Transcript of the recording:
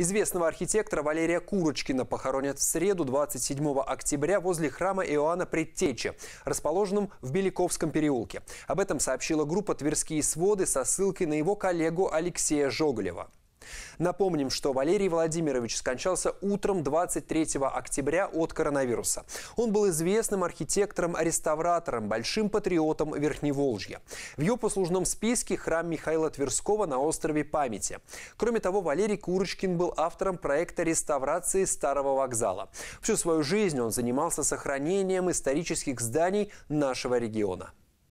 Известного архитектора Валерия Курочкина похоронят в среду 27 октября возле храма Иоанна Предтечи, расположенном в Беликовском переулке. Об этом сообщила группа «Тверские своды» со ссылкой на его коллегу Алексея Жоголева. Напомним, что Валерий Владимирович скончался утром 23 октября от коронавируса. Он был известным архитектором-реставратором, большим патриотом Верхневолжья. В его послужном списке храм Михаила Тверского на острове Памяти. Кроме того, Валерий Курочкин был автором проекта реставрации Старого вокзала. Всю свою жизнь он занимался сохранением исторических зданий нашего региона.